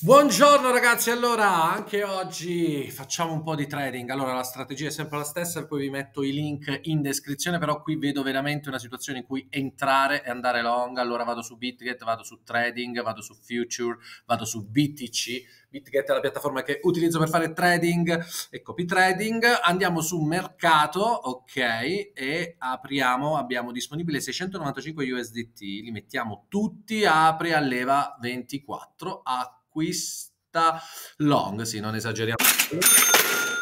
Buongiorno ragazzi, allora anche oggi facciamo un po' di trading, allora la strategia è sempre la stessa, poi vi metto i link in descrizione, però qui vedo veramente una situazione in cui entrare e andare long, allora vado su Bitget, vado su trading, vado su future, vado su BTC, BitGet è la piattaforma che utilizzo per fare trading e copy trading. Andiamo su mercato, ok, e apriamo, abbiamo disponibile 695 USDT, li mettiamo tutti, apri a leva 24 a acquista long, sì, non esageriamo.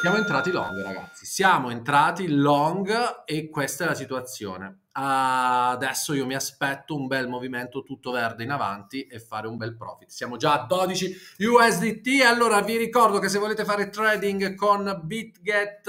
Siamo entrati long, ragazzi. Siamo entrati long e questa è la situazione adesso io mi aspetto un bel movimento tutto verde in avanti e fare un bel profit. Siamo già a 12 USDT. Allora vi ricordo che se volete fare trading con BitGet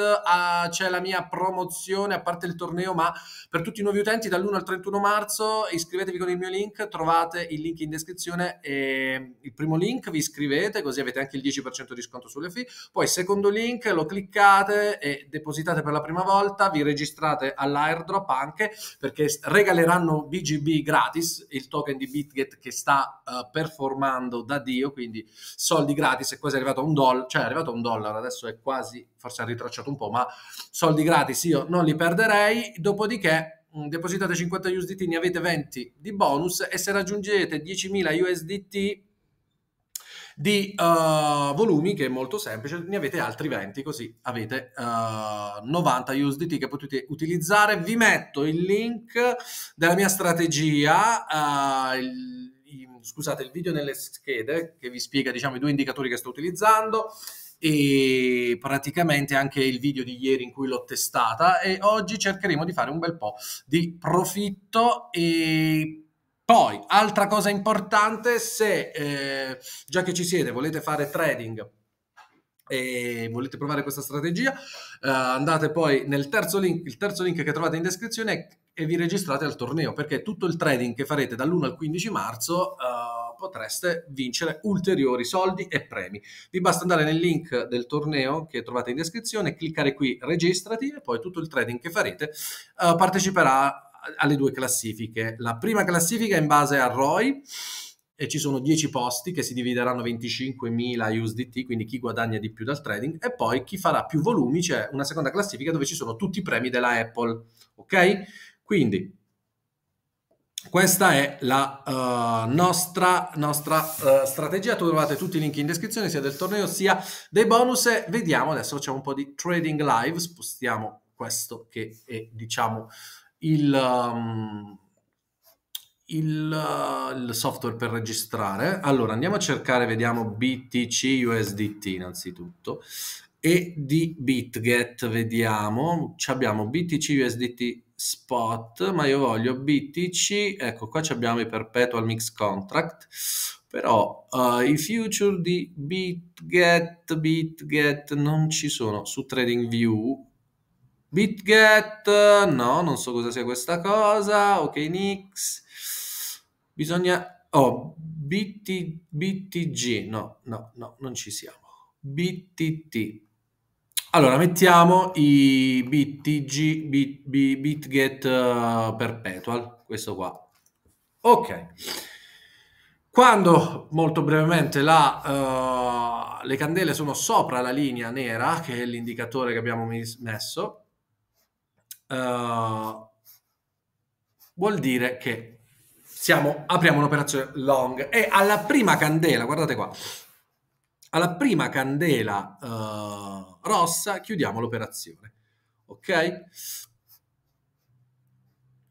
uh, c'è la mia promozione a parte il torneo, ma per tutti i nuovi utenti dall'1 al 31 marzo iscrivetevi con il mio link, trovate il link in descrizione e il primo link vi iscrivete così avete anche il 10% di sconto sulle fee. Poi secondo link lo cliccate e depositate per la prima volta, vi registrate all'airdrop anche perché regaleranno BGB gratis, il token di Bitget che sta uh, performando da Dio, quindi soldi gratis, è quasi arrivato a un dollaro, cioè è arrivato a un dollaro, adesso è quasi, forse ha ritracciato un po', ma soldi gratis io non li perderei, dopodiché mm, depositate 50 USDT, ne avete 20 di bonus e se raggiungete 10.000 USDT di uh, volumi che è molto semplice, ne avete altri 20 così avete uh, 90 USDT che potete utilizzare. Vi metto il link della mia strategia, uh, il, il, scusate il video nelle schede che vi spiega diciamo, i due indicatori che sto utilizzando e praticamente anche il video di ieri in cui l'ho testata e oggi cercheremo di fare un bel po' di profitto e poi, altra cosa importante, se eh, già che ci siete, volete fare trading e volete provare questa strategia, eh, andate poi nel terzo link, il terzo link che trovate in descrizione e vi registrate al torneo, perché tutto il trading che farete dall'1 al 15 marzo eh, potreste vincere ulteriori soldi e premi. Vi basta andare nel link del torneo che trovate in descrizione, cliccare qui registrati e poi tutto il trading che farete eh, parteciperà alle due classifiche. La prima classifica è in base a ROI e ci sono 10 posti che si divideranno 25.000 USDT, quindi chi guadagna di più dal trading e poi chi farà più volumi, c'è una seconda classifica dove ci sono tutti i premi della Apple, ok? Quindi questa è la uh, nostra, nostra uh, strategia, trovate tutti i link in descrizione sia del torneo sia dei bonus e vediamo adesso facciamo un po' di trading live, spostiamo questo che è diciamo il, um, il, uh, il software per registrare. Allora andiamo a cercare, vediamo BTC USDT innanzitutto e di BitGet vediamo, Ci abbiamo BTC USDT spot, ma io voglio BTC, ecco qua abbiamo i perpetual mix contract, però uh, i future di BitGet, BitGet non ci sono su TradingView, BitGet, no, non so cosa sia questa cosa. Ok, Nix. Bisogna... Oh, BT, BTG, no, no, no, non ci siamo. BTT. Allora, mettiamo i BTG, B, BitGet uh, Perpetual, questo qua. Ok. Quando, molto brevemente, la, uh, le candele sono sopra la linea nera, che è l'indicatore che abbiamo messo, eh, vuol dire che siamo, apriamo un'operazione long e alla prima candela, guardate qua, alla prima candela uh, rossa chiudiamo l'operazione, ok?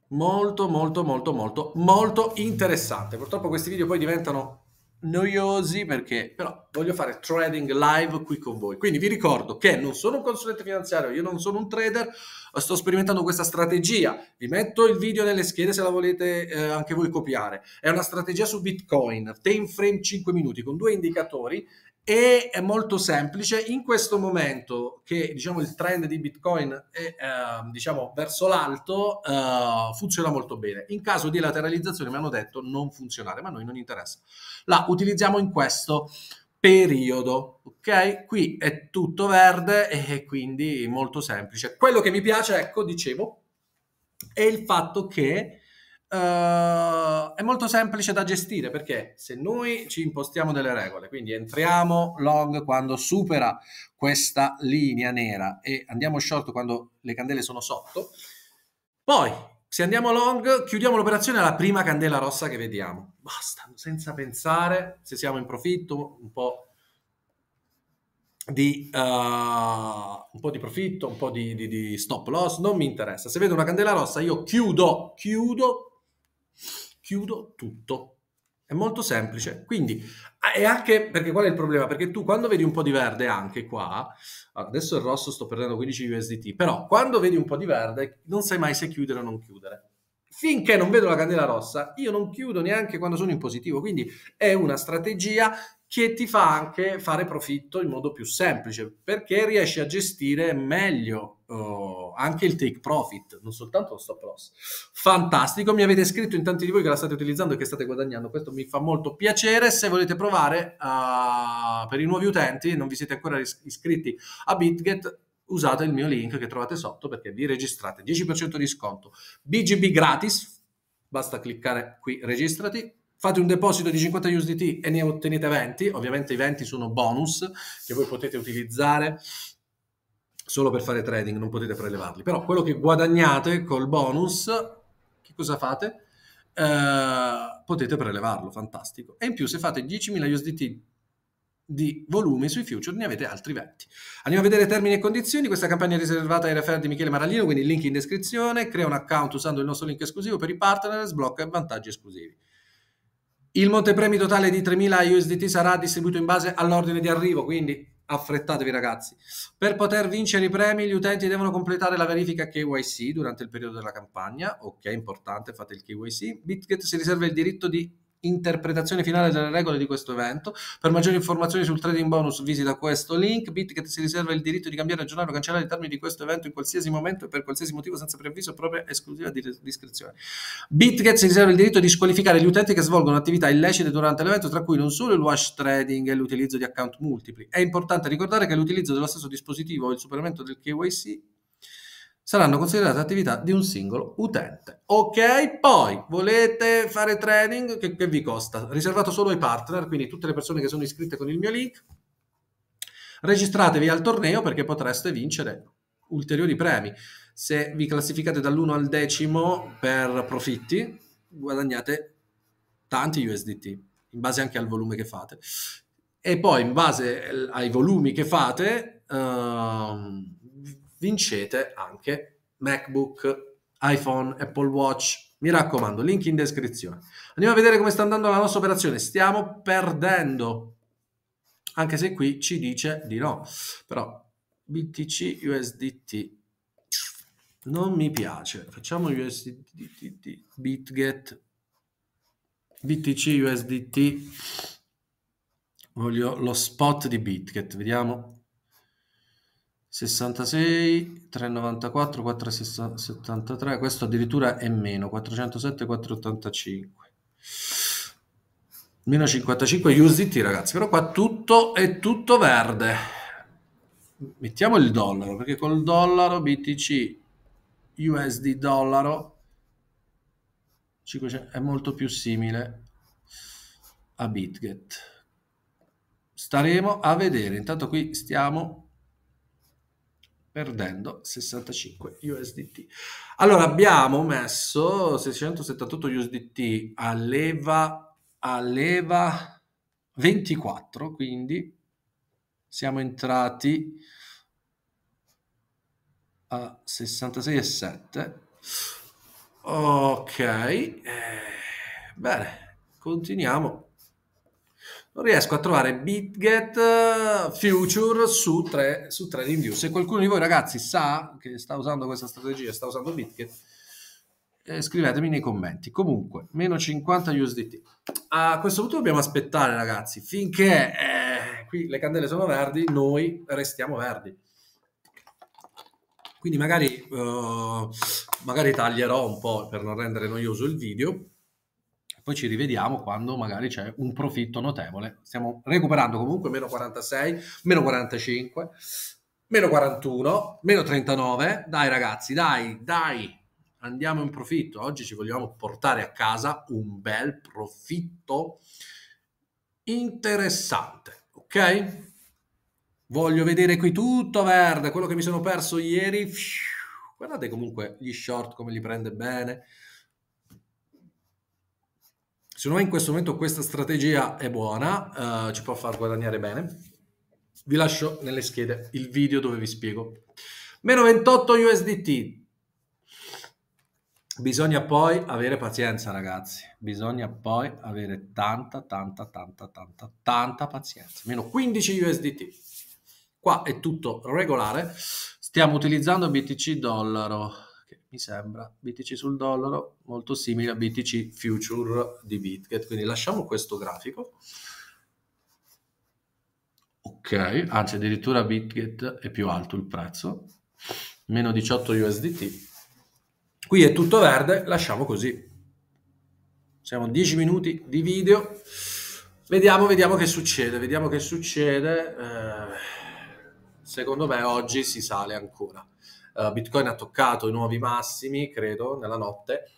Molto, molto, molto, molto, molto interessante. Purtroppo questi video poi diventano noiosi perché però voglio fare trading live qui con voi quindi vi ricordo che non sono un consulente finanziario io non sono un trader sto sperimentando questa strategia vi metto il video nelle schede se la volete eh, anche voi copiare è una strategia su bitcoin time frame 5 minuti con due indicatori e è molto semplice. In questo momento che diciamo, il trend di Bitcoin è eh, diciamo, verso l'alto, eh, funziona molto bene. In caso di lateralizzazione mi hanno detto non funzionare, ma a noi non interessa. La utilizziamo in questo periodo, ok? Qui è tutto verde e quindi molto semplice. Quello che mi piace, ecco, dicevo, è il fatto che Uh, è molto semplice da gestire perché se noi ci impostiamo delle regole, quindi entriamo long quando supera questa linea nera e andiamo short quando le candele sono sotto, poi se andiamo long chiudiamo l'operazione alla prima candela rossa che vediamo, basta, senza pensare se siamo in profitto, un po' di uh, un po' di profitto, un po' di, di, di, stop loss, non mi interessa. Se vedo una candela rossa, io chiudo, chiudo chiudo tutto. È molto semplice. Quindi, ah, e anche perché qual è il problema? Perché tu quando vedi un po' di verde anche qua, ah, adesso il rosso sto perdendo 15 USDT, però quando vedi un po' di verde non sai mai se chiudere o non chiudere. Finché non vedo la candela rossa, io non chiudo neanche quando sono in positivo. Quindi è una strategia che ti fa anche fare profitto in modo più semplice perché riesci a gestire meglio uh, anche il take profit, non soltanto lo stop loss. Fantastico, mi avete scritto in tanti di voi che la state utilizzando e che state guadagnando, questo mi fa molto piacere. Se volete provare uh, per i nuovi utenti non vi siete ancora iscritti a BitGet, usate il mio link che trovate sotto perché vi registrate 10% di sconto BGB gratis basta cliccare qui registrati fate un deposito di 50 USDT e ne ottenete 20, ovviamente i 20 sono bonus che voi potete utilizzare solo per fare trading, non potete prelevarli, però quello che guadagnate col bonus, che cosa fate? Eh, potete prelevarlo, fantastico. E in più se fate 10.000 USDT di volume sui future ne avete altri 20. Andiamo a vedere termini e condizioni, questa campagna è riservata ai referenti di Michele Maraglino, quindi il link in descrizione, crea un account usando il nostro link esclusivo per i partner, sblocca vantaggi esclusivi. Il montepremi totale di 3.000 USDT sarà distribuito in base all'ordine di arrivo, quindi affrettatevi ragazzi. Per poter vincere i premi gli utenti devono completare la verifica KYC durante il periodo della campagna, ok, importante, fate il KYC. BitGet si riserva il diritto di interpretazione finale delle regole di questo evento. Per maggiori informazioni sul trading bonus visita questo link. Bitget si riserva il diritto di cambiare, aggiornare o cancellare i termini di questo evento in qualsiasi momento e per qualsiasi motivo senza preavviso propria esclusiva di discrezione. Bitget si riserva il diritto di squalificare gli utenti che svolgono attività illecite durante l'evento, tra cui non solo il wash trading e l'utilizzo di account multipli. È importante ricordare che l'utilizzo dello stesso dispositivo o il superamento del KYC saranno considerate attività di un singolo utente. Ok, poi volete fare trading? che, che, vi costa? Riservato solo ai partner, quindi tutte le persone che sono iscritte con il mio link. Registratevi al torneo perché potreste vincere ulteriori premi. Se vi classificate dall'1 al decimo per profitti, guadagnate tanti USDT, in base anche al volume che fate. E poi, in base ai volumi che fate, uh, vincete anche MacBook, iPhone, Apple Watch. Mi raccomando, link in descrizione. Andiamo a vedere come sta andando la nostra operazione. Stiamo perdendo, anche se qui ci dice di no. Però BTC USDT non mi piace. Facciamo USDT BitGet BTC USDT. Voglio lo spot di BitGet, vediamo 66, 394, 473, questo addirittura è meno, 407, 485. Meno 55 USDT ragazzi, però qua tutto è tutto verde. Mettiamo il dollaro, perché col dollaro BTC USD dollaro 500, è molto più simile a BitGet. Staremo a vedere, intanto qui stiamo perdendo 65 USDT. Allora abbiamo messo 678 USDT a leva, a leva 24, quindi siamo entrati a 66,7. Ok, eh, bene, continuiamo non riesco a trovare BitGet eh, Future su, tre, su Trading View. Se qualcuno di voi ragazzi sa che sta usando questa strategia, sta usando BitGet, eh, scrivetemi nei commenti. Comunque, meno 50 USDT. A questo punto dobbiamo aspettare ragazzi, finché eh, qui le candele sono verdi, noi restiamo verdi. Quindi magari, eh, magari taglierò un po' per non rendere noioso il video poi ci rivediamo quando magari c'è un profitto notevole. Stiamo recuperando comunque meno 46, meno 45, meno 41, meno 39. Dai ragazzi, dai, dai, andiamo in profitto. Oggi ci vogliamo portare a casa un bel profitto interessante, ok? Voglio vedere qui tutto verde, quello che mi sono perso ieri. Guardate comunque gli short come li prende bene Secondo me in questo momento questa strategia è buona, eh, ci può far guadagnare bene. Vi lascio nelle schede il video dove vi spiego. Meno 28 USDT. Bisogna poi avere pazienza, ragazzi. Bisogna poi avere tanta, tanta, tanta, tanta, tanta pazienza. Meno 15 USDT. Qua è tutto regolare. Stiamo utilizzando BTC dollaro mi sembra, BTC sul dollaro, molto simile a BTC future di Bitget. Quindi lasciamo questo grafico. Ok, anzi addirittura Bitget è più alto il prezzo, meno 18 USDT. Qui è tutto verde, lasciamo così. Siamo 10 minuti di video. Vediamo, vediamo che succede, vediamo che succede. Eh, secondo me oggi si sale ancora uh, Bitcoin ha toccato i nuovi massimi, credo, nella notte.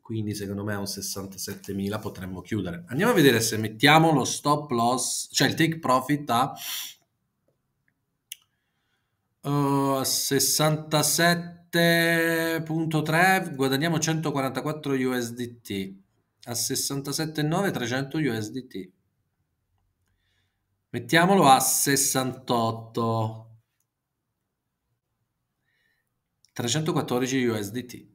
Quindi secondo me a un 67.000 potremmo chiudere. Andiamo a vedere se mettiamo lo stop loss, cioè il take profit a uh, eh, 67.3, guadagniamo 144 USDT. A 67.9 300 USDT mettiamolo a 68 314 USDT.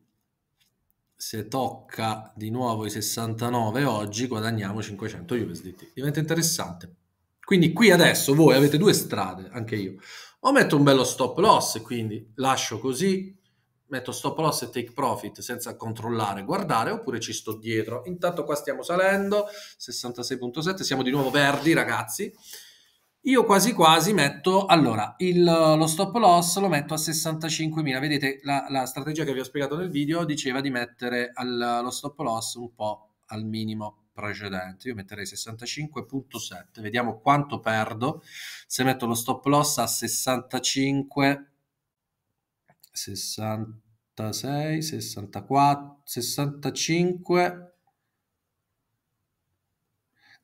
Se tocca di nuovo i 69 oggi guadagniamo 500 USDT. Diventa interessante. Quindi qui adesso voi avete due strade, anche io. O metto un bello stop loss, quindi lascio così, metto stop loss e take profit senza controllare, guardare, oppure ci sto dietro. Intanto qua stiamo salendo, 66.7, siamo di nuovo verdi ragazzi. Io quasi quasi metto, allora, il, lo stop loss lo metto a 65.000. Vedete, la, la, strategia che vi ho spiegato nel video diceva di mettere al, lo stop loss un po' al minimo precedente. Io metterei 65.7. Vediamo quanto perdo se metto lo stop loss a 65, 66, 64, 65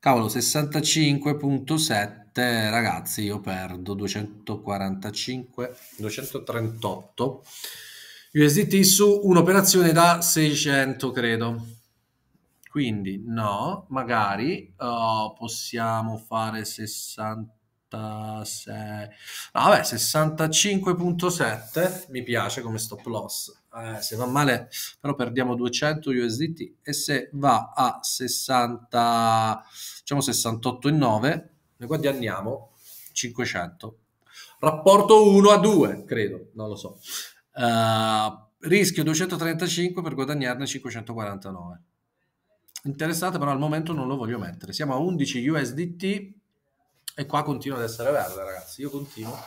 Cavolo, 65.7, ragazzi, io perdo 245, 238 USDT su un'operazione da 600, credo. Quindi no, magari oh, possiamo fare 66. Ah, vabbè, 65.7 mi piace come stop loss eh, se va male però perdiamo 200 USDT e se va a 60 diciamo 68,9 ne guadagniamo 500 rapporto 1 a 2 credo non lo so uh, rischio 235 per guadagnarne 549 Interessante, però al momento non lo voglio mettere siamo a 11 USDT e qua continua ad essere verde ragazzi io continuo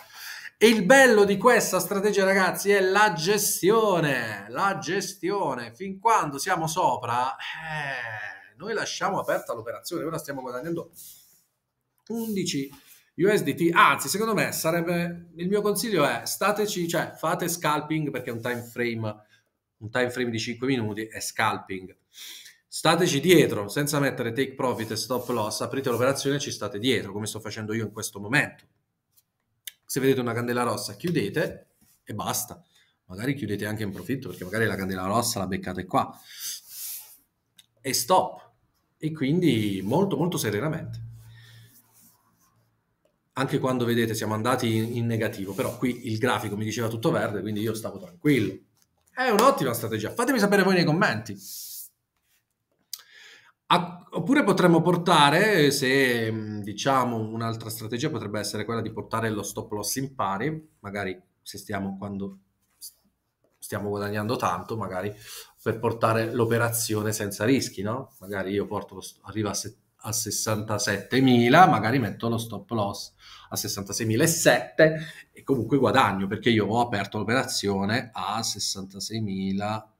e il bello di questa strategia, ragazzi, è la gestione. La gestione. Fin quando siamo sopra, eh, noi lasciamo aperta l'operazione. Ora stiamo guadagnando 11 USDT. Anzi, secondo me sarebbe il mio consiglio è stateci, cioè fate scalping perché è un time frame, un time frame di 5 minuti è scalping. Stateci dietro senza mettere take profit e stop loss, aprite l'operazione e ci state dietro, come sto facendo io in questo momento se vedete una candela rossa chiudete e basta. Magari chiudete anche in profitto perché magari la candela rossa la beccate qua. E stop. E quindi molto molto serenamente. Anche quando vedete siamo andati in, in negativo, però qui il grafico mi diceva tutto verde, quindi io stavo tranquillo. È un'ottima strategia. Fatemi sapere voi nei commenti. A, oppure potremmo portare, se mm, diciamo un'altra strategia potrebbe essere quella di portare lo stop loss in pari, magari se stiamo quando stiamo guadagnando tanto, magari per portare l'operazione senza rischi, no? Magari io porto arrivo a, se, a 67.000, magari metto lo stop loss a 66.007 e comunque guadagno perché io ho aperto l'operazione a 66.000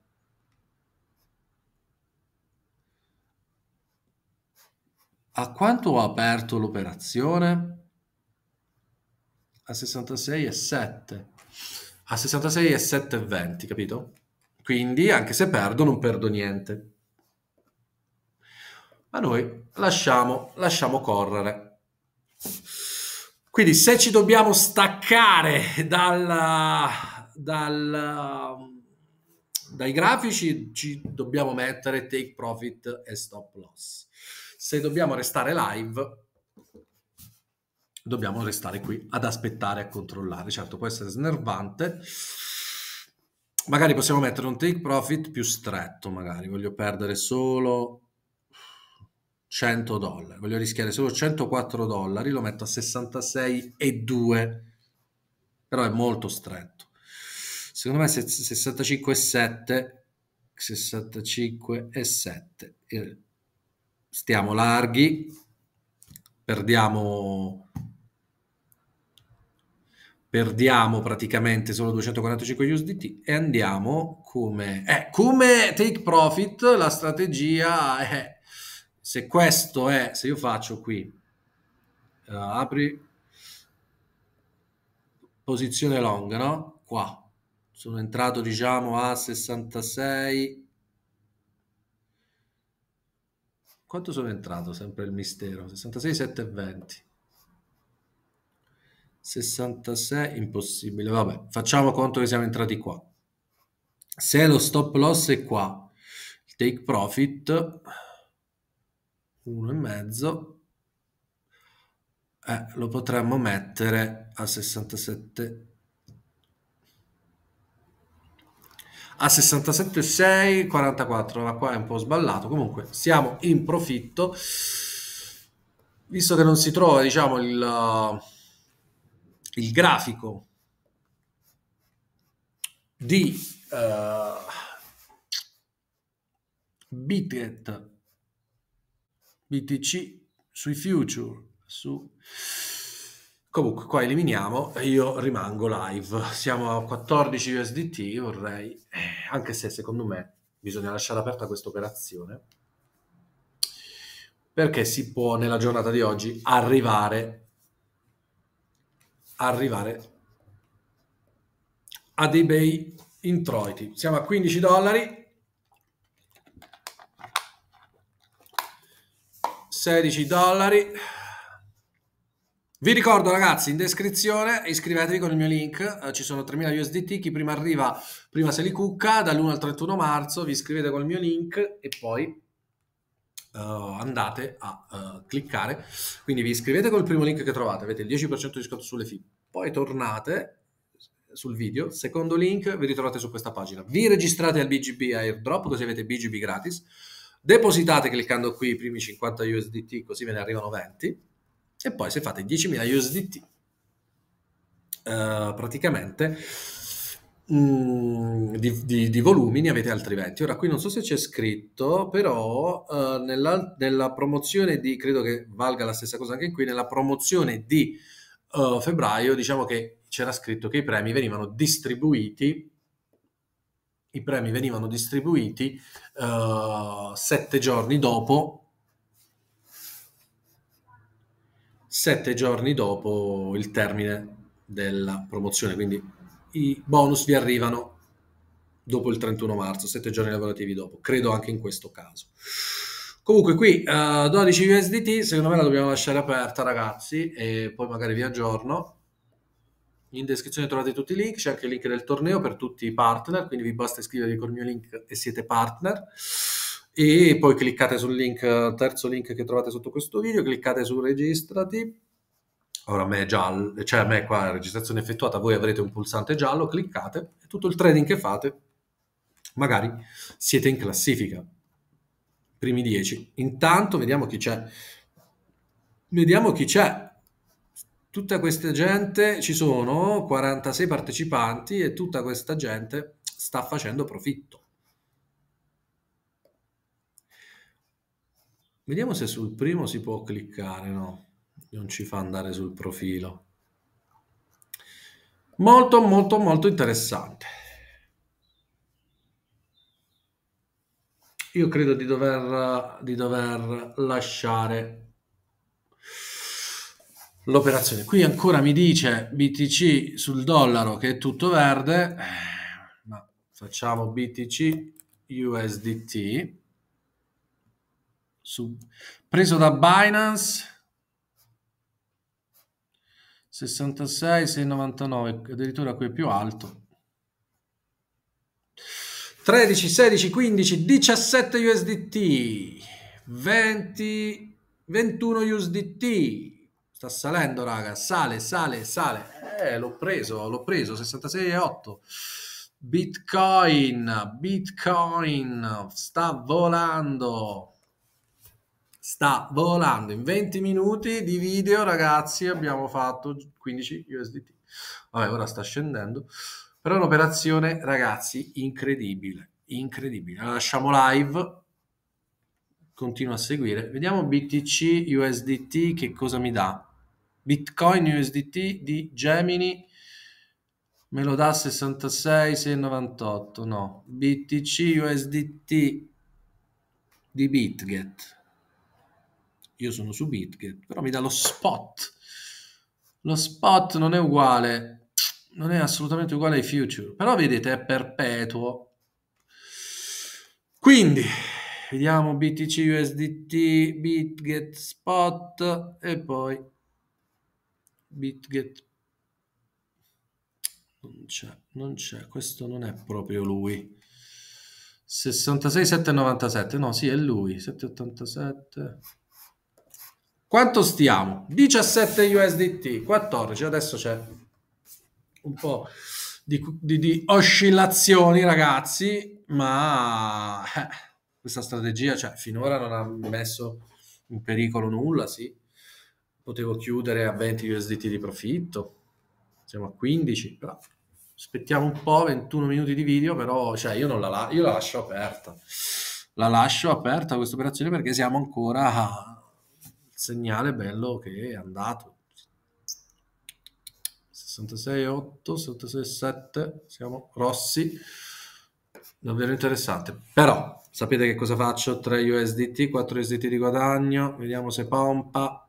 A quanto ho aperto l'operazione? A 66 e A 66 20, capito? Quindi anche se perdo non perdo niente. Ma noi lasciamo, lasciamo correre. Quindi se ci dobbiamo staccare dal, dalla, dai grafici ci dobbiamo mettere take profit e stop loss se dobbiamo restare live, dobbiamo restare qui ad aspettare, a controllare. Certo, può essere snervante. Magari possiamo mettere un take profit più stretto, magari voglio perdere solo 100 dollari, voglio rischiare solo 104 dollari, lo metto a 66,2, però è molto stretto. Secondo me 65,7, 65,7 stiamo larghi, perdiamo, perdiamo praticamente solo 245 USDT e andiamo come, eh, come take profit la strategia è, eh, se questo è, se io faccio qui, uh, apri posizione long, no? Qua, sono entrato diciamo a 66 Quanto sono entrato? Sempre il mistero. 66, 7 e 20. 66, impossibile. Vabbè, facciamo conto che siamo entrati qua. Se lo stop loss è qua, il take profit 1,5 eh, lo potremmo mettere a 67 a 67,644 44 ma qua è un po' sballato comunque siamo in profitto visto che non si trova diciamo il, il grafico di uh, Bitget BTC sui future su Comunque qua eliminiamo e io rimango live. Siamo a 14 USDT, vorrei, eh, anche se secondo me bisogna lasciare aperta questa operazione, perché si può nella giornata di oggi arrivare, arrivare a dei bei introiti. Siamo a 15 dollari. 16 dollari vi ricordo ragazzi in descrizione iscrivetevi con il mio link, eh, ci sono 3000 USDT, chi prima arriva prima se li cucca, dall'1 al 31 marzo vi iscrivete col mio link e poi uh, andate a uh, cliccare, quindi vi iscrivete col primo link che trovate, avete il 10% di sconto sulle fee, poi tornate sul video, secondo link vi ritrovate su questa pagina, vi registrate al BGB Airdrop così avete BGB gratis, depositate cliccando qui i primi 50 USDT così ve ne arrivano 20 e poi se fate 10.000 USDT, eh, praticamente mh, mm, di, di, di, volumi ne avete altri 20. Ora qui non so se c'è scritto, però eh, nella, nella, promozione di, credo che valga la stessa cosa anche qui, nella promozione di eh, febbraio diciamo che c'era scritto che i premi venivano distribuiti i premi venivano distribuiti uh, sette giorni dopo sette giorni dopo il termine della promozione, quindi i bonus vi arrivano dopo il 31 marzo, sette giorni lavorativi dopo, credo anche in questo caso. Comunque qui uh, eh, 12 USDT, secondo me la dobbiamo lasciare aperta ragazzi e poi magari vi aggiorno. In descrizione trovate tutti i link, c'è anche il link del torneo per tutti i partner, quindi vi basta iscrivervi col mio link e siete partner e poi cliccate sul link, terzo link che trovate sotto questo video, cliccate su registrati. Ora a me è giallo, cioè a me qua registrazione effettuata, voi avrete un pulsante giallo, cliccate e tutto il trading che fate, magari siete in classifica. Primi 10. Intanto vediamo chi c'è. Vediamo chi c'è. Tutta questa gente, ci sono 46 partecipanti e tutta questa gente sta facendo profitto Vediamo se sul primo si può cliccare, no? Non ci fa andare sul profilo. Molto, molto, molto interessante. Io credo di dover, di dover lasciare l'operazione. Qui ancora mi dice BTC sul dollaro che è tutto verde, eh, ma facciamo BTC USDT Sub. Preso da Binance. 66, 6,99, addirittura qui è più alto. 13, 16, 15, 17 USDT, 20, 21 USDT. Sta salendo, raga, sale, sale, sale. Eh, l'ho preso, l'ho preso, 66,8. Bitcoin, Bitcoin, sta volando sta volando in 20 minuti di video ragazzi abbiamo fatto 15 USDT vabbè ora sta scendendo però è un'operazione ragazzi incredibile incredibile la lasciamo live continua a seguire vediamo BTC USDT che cosa mi dà Bitcoin USDT di Gemini me lo dà 66 698 no BTC USDT di Bitget io sono su Bitget, però mi dà lo spot. Lo spot non è uguale, non è assolutamente uguale ai future, però vedete è perpetuo. Quindi vediamo BTC USDT Bitget spot e poi Bitget non c'è, non c'è, questo non è proprio lui. 66,797, no, sì, è lui, 787 quanto stiamo? 17 USDT, 14, adesso c'è un po' di, di, di oscillazioni ragazzi, ma eh, questa strategia cioè, finora non ha messo in pericolo nulla, sì. Potevo chiudere a 20 USDT di profitto, siamo a 15, però aspettiamo un po', 21 minuti di video, però cioè, io, non la, io la lascio aperta. La lascio aperta questa operazione perché siamo ancora segnale bello che è andato. 66.8, 76.7, siamo rossi, davvero interessante. Però sapete che cosa faccio? 3 USDT, 4 USDT di guadagno, vediamo se pompa.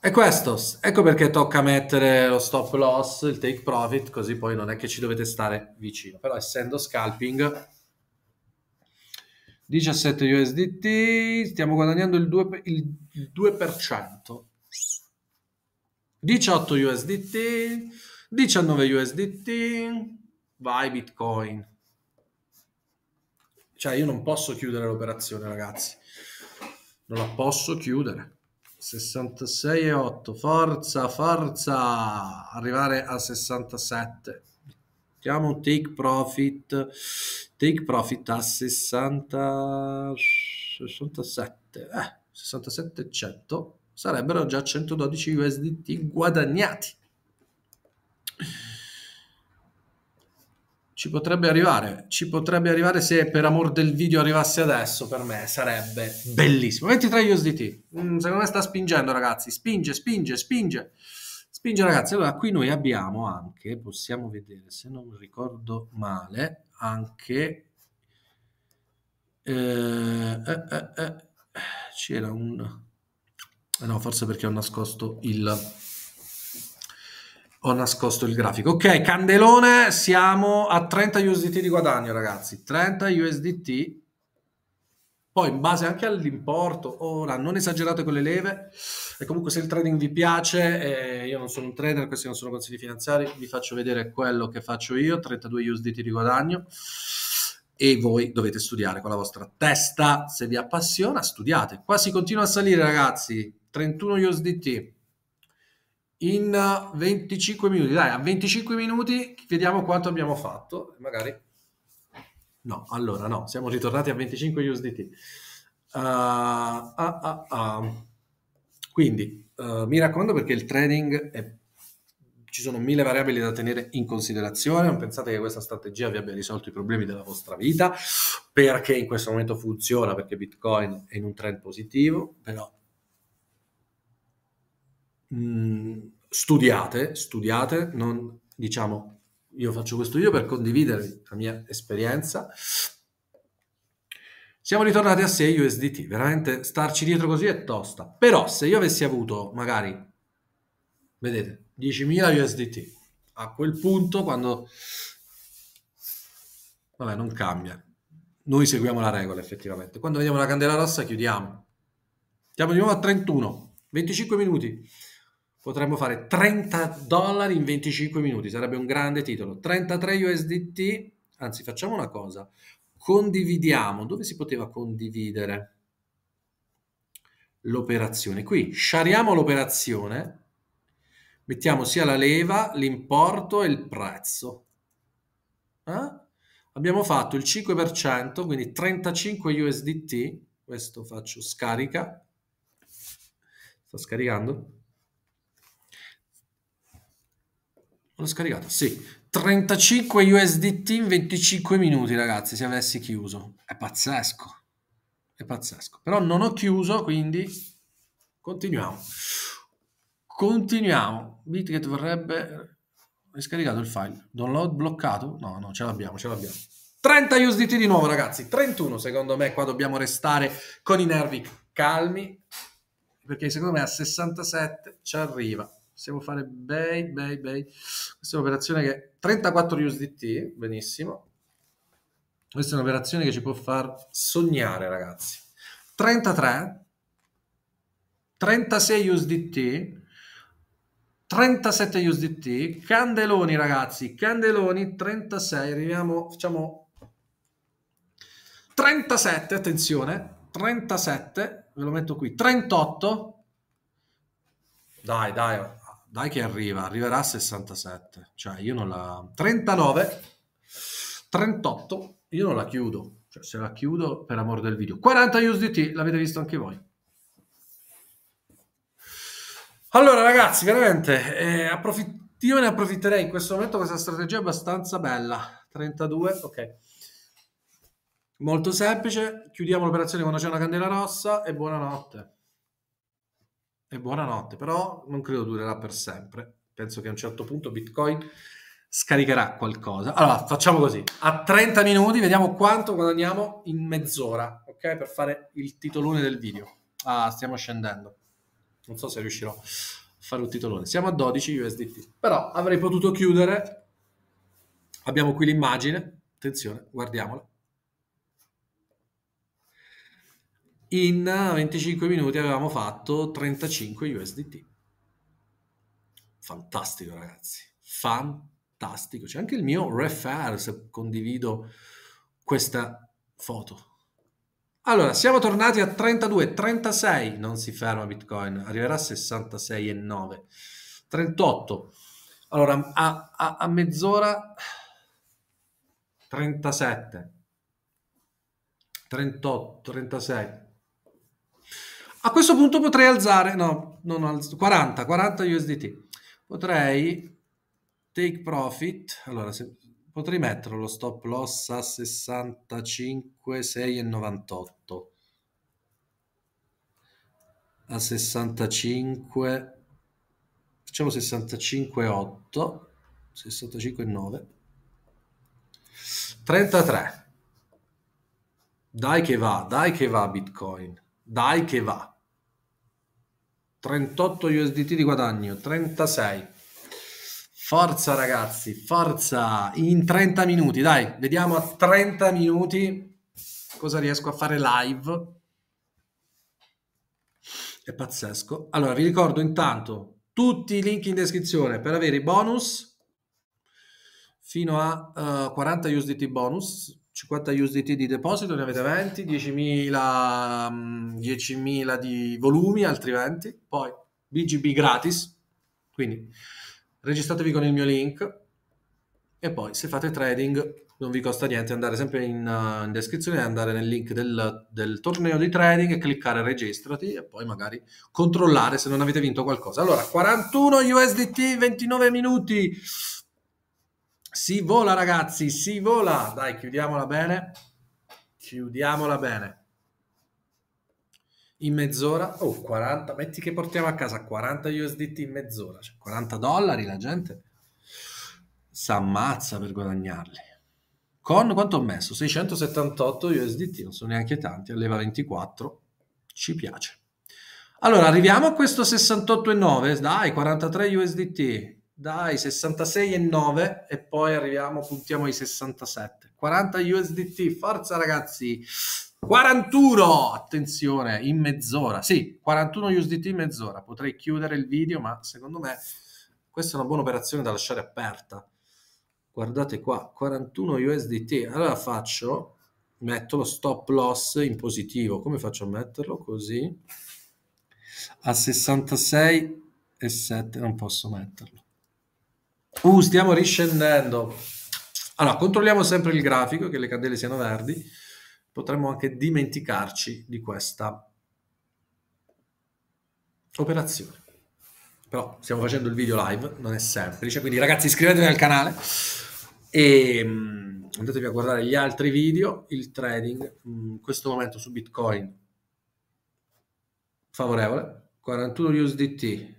E questo, ecco perché tocca mettere lo stop loss, il take profit, così poi non è che ci dovete stare vicino. Però essendo scalping 17 USDT, stiamo guadagnando il 2%. Il, 2%. 18 USDT, 19 USDT, vai Bitcoin. Cioè io non posso chiudere l'operazione ragazzi, non la posso chiudere. 66,8, forza, forza, arrivare a 67. Chiamo take profit, take profit a 60, 67, eh, 67,100 sarebbero già 112 USDT guadagnati. Ci potrebbe arrivare, ci potrebbe arrivare se per amor del video arrivasse adesso, per me sarebbe bellissimo. 23 USDT, mm, secondo me sta spingendo ragazzi, spinge, spinge, spinge. Spinge ragazzi, allora qui noi abbiamo anche, possiamo vedere se non ricordo male, anche eh, eh, eh, eh c'era un... Eh, no, forse perché ho nascosto il... Ho nascosto il grafico. Ok, Candelone, siamo a 30 USDT di guadagno ragazzi, 30 USDT poi, in base anche all'importo, ora non esagerate con le leve, e comunque se il trading vi piace, eh, io non sono un trader, questi non sono consigli finanziari, vi faccio vedere quello che faccio io, 32 USDT di guadagno, e voi dovete studiare con la vostra testa, se vi appassiona studiate. Qua si continua a salire ragazzi, 31 USDT, in 25 eh, minuti. Dai, a 25 minuti vediamo quanto abbiamo fatto. Magari No, allora no, siamo ritornati a 25 USDT. Uh, uh, uh, Quindi eh, mi raccomando perché il trading è... ci sono mille variabili da tenere in considerazione, non pensate che questa strategia vi abbia risolto i problemi della vostra vita, perché in questo momento funziona, perché Bitcoin è in un trend positivo, però mh, mm, studiate, studiate, non diciamo io faccio questo io per condividere la mia esperienza. Siamo ritornati a 6 USDT, veramente starci dietro così è tosta. Però se io avessi avuto magari, vedete, 10.000 USDT, a quel punto quando... Vabbè, non cambia. Noi seguiamo la regola effettivamente. Quando vediamo la candela rossa chiudiamo. Siamo di nuovo a 31, 25 minuti potremmo fare 30 dollari in 25 minuti, sarebbe un grande titolo. 33 USDT, anzi facciamo una cosa, condividiamo, dove si poteva condividere l'operazione? Qui, shariamo l'operazione, mettiamo sia la leva, l'importo e il prezzo. Eh? Abbiamo fatto il 5%, quindi 35 USDT, questo faccio scarica, sta scaricando, L'ho scaricato, sì. 35 USDT in 25 minuti, ragazzi, se avessi chiuso. È pazzesco. È pazzesco. Però non ho chiuso, quindi continuiamo. Continuiamo. Bitget vorrebbe... Hai scaricato il file? Download bloccato? No, no, ce l'abbiamo, ce l'abbiamo. 30 USDT di nuovo, ragazzi. 31, secondo me, qua dobbiamo restare con i nervi calmi. Perché secondo me a 67 ci arriva possiamo fare bei, bei, bei. Questa è un'operazione che 34 USDT, benissimo. Questa è un'operazione che ci può far sognare, ragazzi. 33, 36 USDT, 37 USDT, candeloni ragazzi, candeloni 36, arriviamo, facciamo 37, attenzione, 37, ve lo metto qui, 38, dai, dai, dai che arriva, arriverà a 67. Cioè, io non la... 39, 38, io non la chiudo. Cioè, se la chiudo, per amor del video. 40 USDT, l'avete visto anche voi. Allora, ragazzi, veramente, eh, approfitt- io ne approfitterei in questo momento. Questa strategia è abbastanza bella. 32, ok. Molto semplice, chiudiamo l'operazione quando c'è una candela rossa e buonanotte e buonanotte, però non credo durerà per sempre. Penso che a un certo punto Bitcoin scaricherà qualcosa. Allora, facciamo così, a 30 minuti vediamo quanto guadagniamo in mezz'ora, ok? Per fare il titolone del video. Ah, stiamo scendendo. Non so se riuscirò a fare un titolone. Siamo a 12 USDT, però avrei potuto chiudere. Abbiamo qui l'immagine, attenzione, guardiamola. in 25 minuti avevamo fatto 35 USDT. Fantastico ragazzi, fantastico. C'è anche il mio refer se condivido questa foto. Allora, siamo tornati a 32, 36, non si ferma Bitcoin, arriverà a 66,9, 38. Allora, a, a, a mezz'ora 37, 38, 36. A questo punto potrei alzare, no, non alzo, 40, 40 USDT. Potrei take profit, allora se, potrei mettere lo stop loss a e 98. A 65, facciamo 65,8, 65,9. 33. Dai che va, dai che va Bitcoin dai che va. 38 USDT di guadagno, 36. Forza ragazzi, forza, in 30 minuti, dai, vediamo a 30 minuti cosa riesco a fare live. È pazzesco. Allora, vi ricordo intanto tutti i link in descrizione per avere i bonus fino a uh, 40 USDT bonus 50 USDT di deposito, ne avete 20, 10.000, 10.000 di volumi, altri 20, poi BGB gratis, quindi registratevi con il mio link e poi se fate trading non vi costa niente andare sempre in, uh, in descrizione andare nel link del, del, torneo di trading e cliccare registrati e poi magari controllare se non avete vinto qualcosa allora 41 USDT 29 minuti si vola ragazzi, si vola. Dai, chiudiamola bene. Chiudiamola bene. In mezz'ora, oh 40, metti che portiamo a casa 40 USDT in mezz'ora, cioè 40 dollari la gente si ammazza per guadagnarli. Con quanto ho messo? 678 USDT, non sono neanche tanti, alleva 24, ci piace. Allora, arriviamo a questo 68,9, dai, 43 USDT, dai 66,9 e poi arriviamo, puntiamo ai 67. 40 USDT, forza ragazzi! 41, attenzione, in mezz'ora. Sì, 41 USDT in mezz'ora. Potrei chiudere il video, ma secondo me questa è una buona operazione da lasciare aperta. Guardate qua, 41 USDT. Allora faccio, metto lo stop loss in positivo. Come faccio a metterlo? Così. A 66 e 7 non posso metterlo. Uh, stiamo riscendendo. Allora, controlliamo sempre il grafico, che le candele siano verdi. Potremmo anche dimenticarci di questa operazione. Però stiamo facendo il video live, non è semplice. Quindi ragazzi iscrivetevi al canale e um, andatevi a guardare gli altri video. Il trading mm, in questo momento su Bitcoin favorevole. 41 USDT,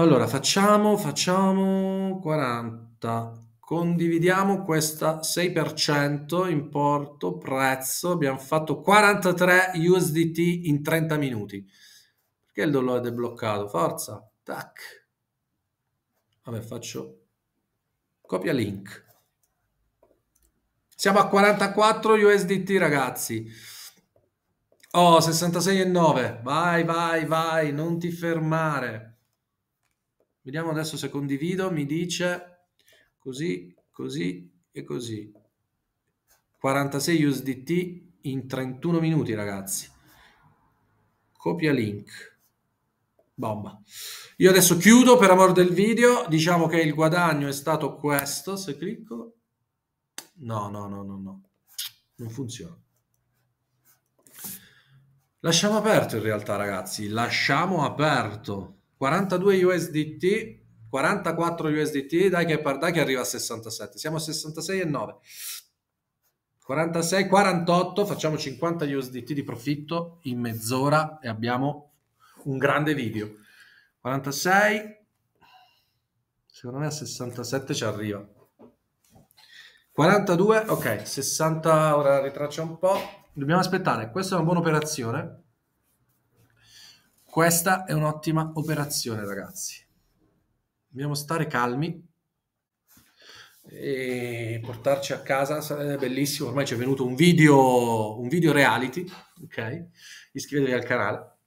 allora, facciamo, facciamo 40. Condividiamo questa 6% importo, prezzo. Abbiamo fatto 43 USDT in 30 minuti. Perché il dollaro è bloccato? Forza. Tac. Vabbè, faccio copia link. Siamo a 44 USDT, ragazzi. Oh, 66,9. Vai, vai, vai, non ti fermare. Vediamo adesso se condivido, mi dice così, così e così. 46 USDT in 31 minuti, ragazzi. Copia link. Bomba. Io adesso chiudo per amor del video. Diciamo che il guadagno è stato questo. Se clicco... No, no, no, no, no. Non funziona. Lasciamo aperto in realtà, ragazzi. Lasciamo aperto. 42 USDT 44 USDT, dai che, dai che arriva a 67, siamo a 66,9. 46, 48, facciamo 50 USDT di profitto in mezz'ora e abbiamo un grande video. 46, secondo me a 67 ci arriva. 42, ok, 60, ora ritraccia un po'. Dobbiamo aspettare, questa è una buona operazione questa è un'ottima operazione, ragazzi. Dobbiamo stare calmi e portarci a casa sarebbe bellissimo. Ormai ci è venuto un video, un video reality, ok? Iscrivetevi al canale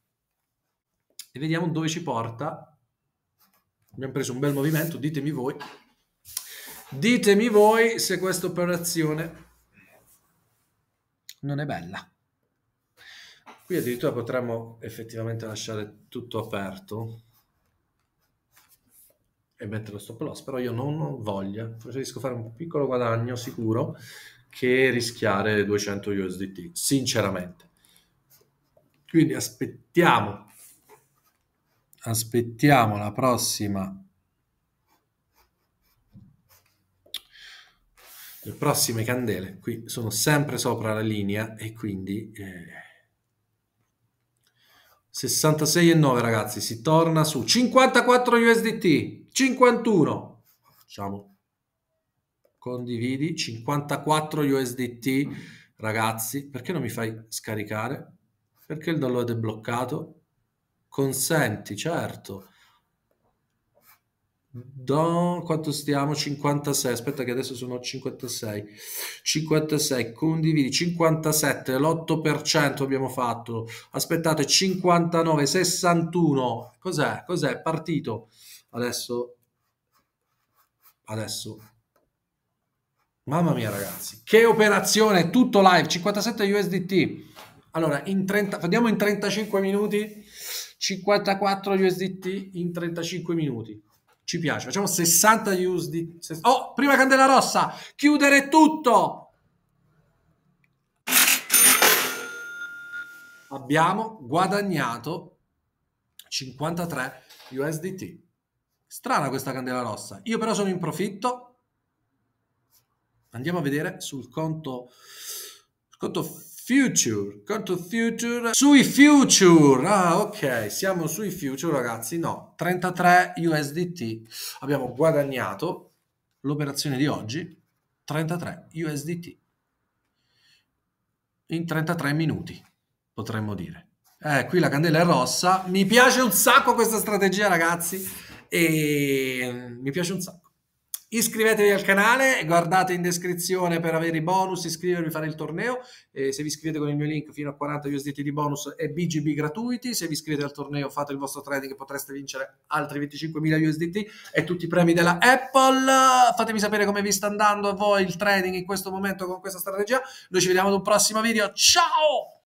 e vediamo dove ci porta. Abbiamo preso un bel movimento, ditemi voi. Ditemi voi se questa operazione non è bella. Qui addirittura potremmo effettivamente lasciare tutto aperto e mettere lo stop loss, però io non ho voglia, preferisco fare un piccolo guadagno sicuro che rischiare 200 USDT, sinceramente. Quindi aspettiamo, aspettiamo la prossima, le prossime candele, qui sono sempre sopra la linea e quindi... Eh, 66 e 9 ragazzi, si torna su 54 USDT, 51, facciamo, condividi, 54 USDT ragazzi, perché non mi fai scaricare? Perché il download è bloccato? Consenti, certo. Don, quanto stiamo? 56, aspetta che adesso sono 56, 56, condividi, 57, l'8% abbiamo fatto, aspettate, 59, 61, cos'è? Cos'è? Partito, adesso, adesso, mamma mia ragazzi, che operazione, tutto live, 57 USDT, allora, in 30, andiamo in 35 minuti, 54 USDT in 35 minuti. Ci piace. Facciamo 60 use di... Oh, prima candela rossa! Chiudere tutto! Abbiamo guadagnato 53 USDT. Strana questa candela rossa. Io però sono in profitto. Andiamo a vedere sul conto, conto Future, go future, sui future, ah ok, siamo sui future ragazzi, no, 33 USDT, abbiamo guadagnato l'operazione di oggi, 33 USDT, in 33 minuti potremmo dire. Eh, qui la candela è rossa, mi piace un sacco questa strategia ragazzi, e mm, mi piace un sacco. Iscrivetevi al canale, guardate in descrizione per avere i bonus, iscrivervi, fare il torneo. Eh, se vi iscrivete con il mio link fino a 40 USDT di bonus e BGB gratuiti. Se vi iscrivete al torneo fate il vostro trading e potreste vincere altri 25.000 USDT e tutti i premi della Apple. Fatemi sapere come vi sta andando a voi il trading in questo momento con questa strategia. Noi ci vediamo ad un prossimo video. Ciao!